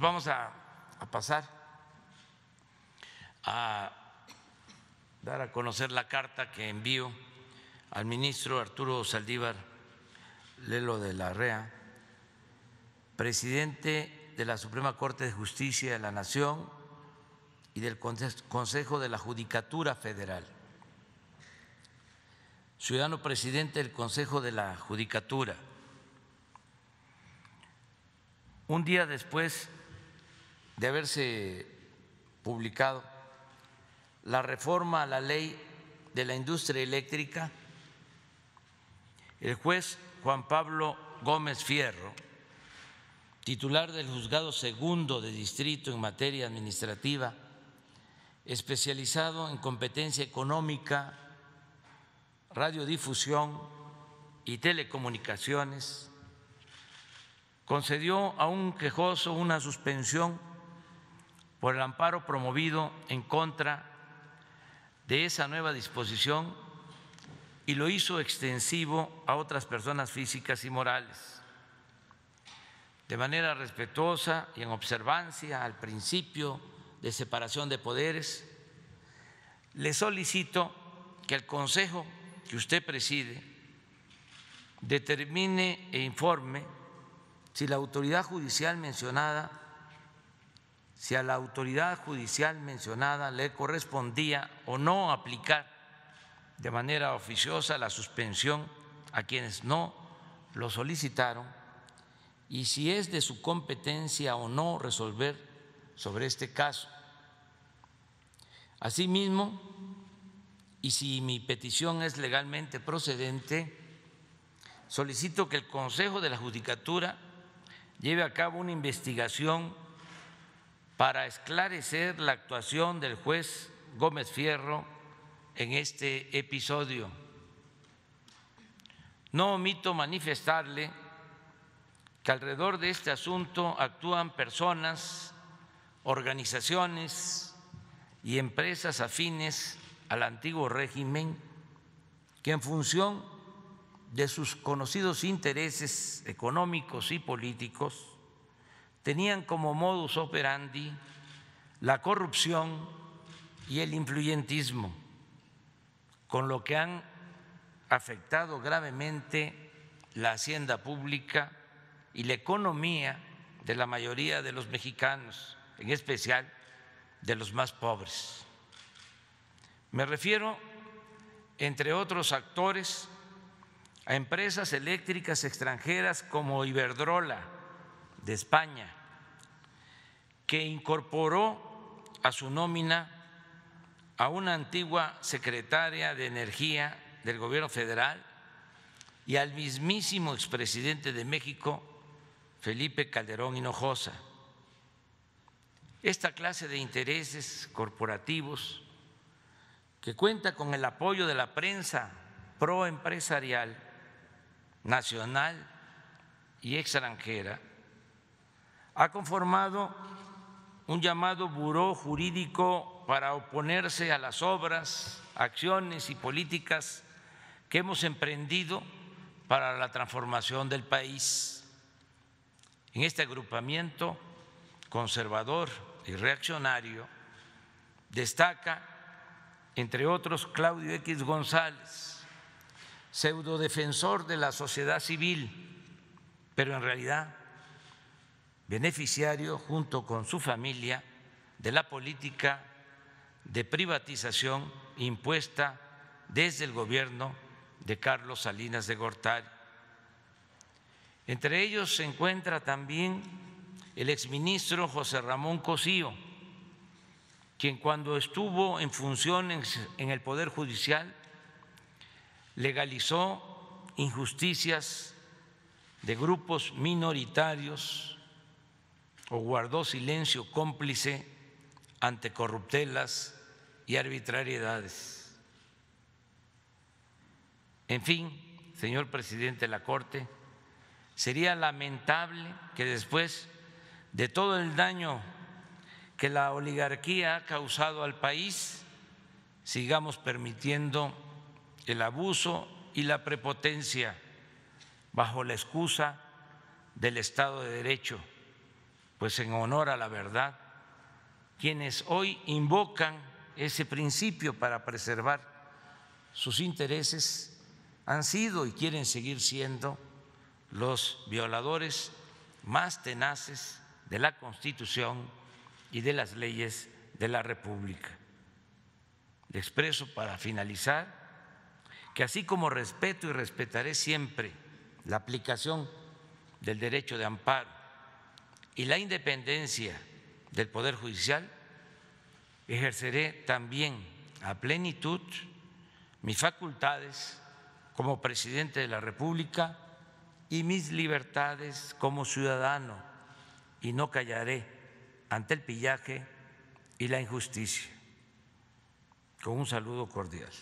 Vamos a, pasar a dar a conocer la carta que envío al ministro Arturo Saldívar Lelo de la REA, presidente de la Suprema Corte de Justicia de la Nación y del Consejo de la Judicatura Federal, ciudadano presidente del Consejo de la Judicatura. Un día después de haberse publicado la reforma a la ley de la industria eléctrica, el juez Juan Pablo Gómez Fierro, titular del juzgado segundo de distrito en materia administrativa, especializado en competencia económica, radiodifusión y telecomunicaciones, concedió a un quejoso una suspensión por el amparo promovido en contra de esa nueva disposición y lo hizo extensivo a otras personas físicas y morales. De manera respetuosa y en observancia al principio de separación de poderes, le solicito que el Consejo que usted preside determine e informe si la autoridad judicial mencionada si a la autoridad judicial mencionada le correspondía o no aplicar de manera oficiosa la suspensión a quienes no lo solicitaron y si es de su competencia o no resolver sobre este caso. Asimismo, y si mi petición es legalmente procedente, solicito que el Consejo de la Judicatura lleve a cabo una investigación para esclarecer la actuación del juez Gómez Fierro en este episodio. No omito manifestarle que alrededor de este asunto actúan personas, organizaciones y empresas afines al antiguo régimen que en función de sus conocidos intereses económicos y políticos tenían como modus operandi la corrupción y el influyentismo, con lo que han afectado gravemente la hacienda pública y la economía de la mayoría de los mexicanos, en especial de los más pobres. Me refiero, entre otros actores, a empresas eléctricas extranjeras como Iberdrola, de España, que incorporó a su nómina a una antigua secretaria de Energía del Gobierno federal y al mismísimo expresidente de México, Felipe Calderón Hinojosa. Esta clase de intereses corporativos, que cuenta con el apoyo de la prensa proempresarial nacional y extranjera, ha conformado un llamado buró jurídico para oponerse a las obras, acciones y políticas que hemos emprendido para la transformación del país. En este agrupamiento conservador y reaccionario destaca, entre otros, Claudio X González, pseudodefensor de la sociedad civil, pero en realidad beneficiario junto con su familia de la política de privatización impuesta desde el gobierno de Carlos Salinas de Gortari. Entre ellos se encuentra también el exministro José Ramón Cosío, quien cuando estuvo en funciones en el Poder Judicial legalizó injusticias de grupos minoritarios o guardó silencio cómplice ante corruptelas y arbitrariedades. En fin, señor presidente de la Corte, sería lamentable que después de todo el daño que la oligarquía ha causado al país, sigamos permitiendo el abuso y la prepotencia bajo la excusa del Estado de Derecho pues en honor a la verdad, quienes hoy invocan ese principio para preservar sus intereses han sido y quieren seguir siendo los violadores más tenaces de la Constitución y de las leyes de la República. Le expreso para finalizar que así como respeto y respetaré siempre la aplicación del derecho de amparo y la independencia del Poder Judicial, ejerceré también a plenitud mis facultades como presidente de la República y mis libertades como ciudadano y no callaré ante el pillaje y la injusticia. Con un saludo cordial.